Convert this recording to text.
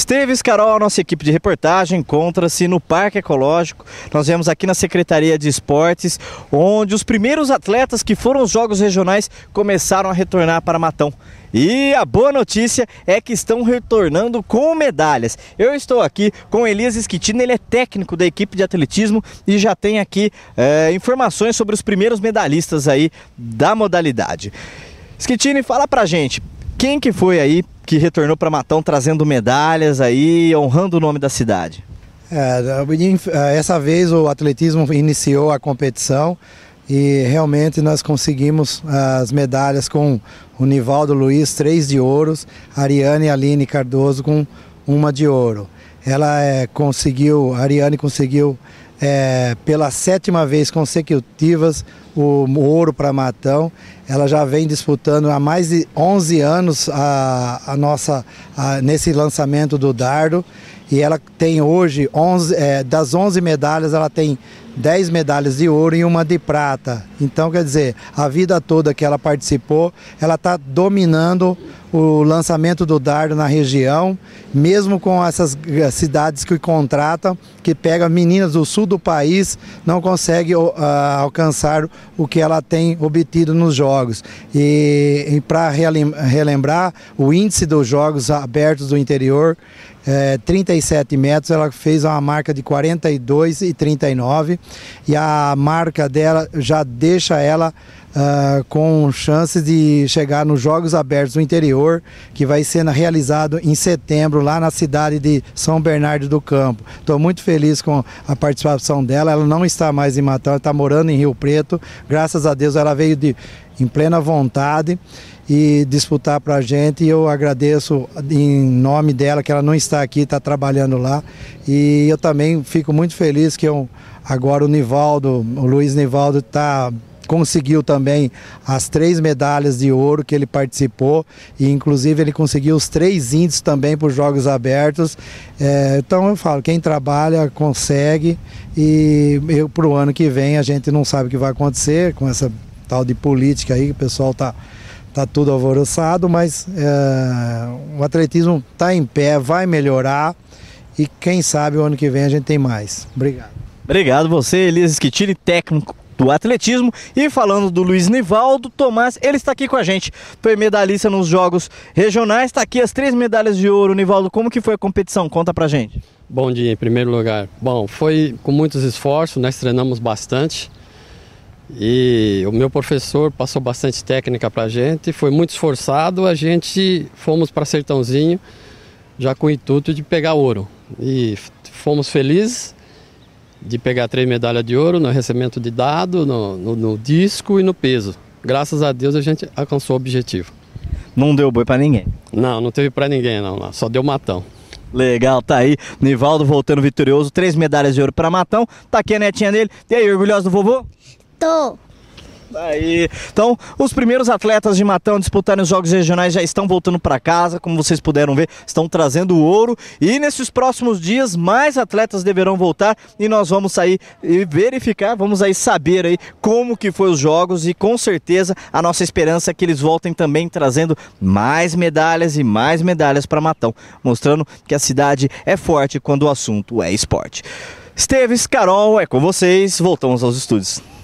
Esteves Carol, a nossa equipe de reportagem, encontra-se no Parque Ecológico. Nós vemos aqui na Secretaria de Esportes, onde os primeiros atletas que foram aos Jogos Regionais começaram a retornar para Matão. E a boa notícia é que estão retornando com medalhas. Eu estou aqui com Elias Esquitina, ele é técnico da equipe de atletismo e já tem aqui é, informações sobre os primeiros medalhistas aí da modalidade. Esquitina, fala pra gente, quem que foi aí que retornou para Matão trazendo medalhas aí, honrando o nome da cidade. É, é, essa vez o atletismo iniciou a competição e realmente nós conseguimos ah, as medalhas com o Nivaldo Luiz, três de ouros, Ariane e Aline Cardoso com uma de ouro. Ela é, conseguiu, a Ariane conseguiu é, pela sétima vez consecutivas o ouro para Matão. Ela já vem disputando há mais de 11 anos a, a nossa a, nesse lançamento do dardo e ela tem hoje 11, é, das 11 medalhas ela tem 10 medalhas de ouro e uma de prata. Então quer dizer a vida toda que ela participou ela está dominando o lançamento do dardo na região, mesmo com essas cidades que contratam, que pega meninas do sul do país, não consegue uh, ah, alcançar o que ela tem obtido nos jogos. E, e para relembrar, o índice dos jogos abertos do interior é, eh, 37 metros, ela fez uma marca de 42 e 39 e a marca dela já deixa ela Uh, com chance de chegar nos Jogos Abertos do Interior, que vai ser realizado em setembro lá na cidade de São Bernardo do Campo. Estou muito feliz com a participação dela. Ela não está mais em Matão, Ela está morando em Rio Preto. Graças a Deus ela veio de, em plena vontade e disputar para a gente. E eu agradeço em nome dela que ela não está aqui, está trabalhando lá. E eu também fico muito feliz que eu, agora o Nivaldo, o Luiz Nivaldo está conseguiu também as três medalhas de ouro que ele participou e inclusive ele conseguiu os três índices também para os Jogos Abertos. É, então eu falo, quem trabalha consegue e para o ano que vem a gente não sabe o que vai acontecer com essa tal de política aí que o pessoal está tá tudo alvoroçado, mas é, o atletismo está em pé, vai melhorar e quem sabe o ano que vem a gente tem mais. Obrigado. Obrigado você, Elias tire técnico do atletismo. E falando do Luiz Nivaldo Tomás, ele está aqui com a gente, foi medalhista nos Jogos Regionais, está aqui as três medalhas de ouro. Nivaldo, como que foi a competição? Conta pra gente. Bom dia, em primeiro lugar. Bom, foi com muitos esforços, nós né? treinamos bastante. E o meu professor passou bastante técnica para a gente, foi muito esforçado. A gente fomos para Sertãozinho já com o intuito de pegar ouro. E fomos felizes de pegar três medalhas de ouro no recebimento de dado, no, no, no disco e no peso. Graças a Deus a gente alcançou o objetivo. Não deu boi para ninguém? Não, não teve para ninguém não, não, só deu matão. Legal, tá aí. Nivaldo voltando vitorioso, três medalhas de ouro para Matão. Tá aqui a netinha dele. E aí, orgulhosa do vovô? Tô aí. Então, os primeiros atletas de Matão disputando os jogos regionais já estão voltando para casa, como vocês puderam ver, estão trazendo ouro. E nesses próximos dias, mais atletas deverão voltar e nós vamos sair e verificar, vamos aí saber aí como que foi os jogos e com certeza a nossa esperança é que eles voltem também trazendo mais medalhas e mais medalhas para Matão, mostrando que a cidade é forte quando o assunto é esporte. Esteves, Carol, é com vocês. Voltamos aos estúdios.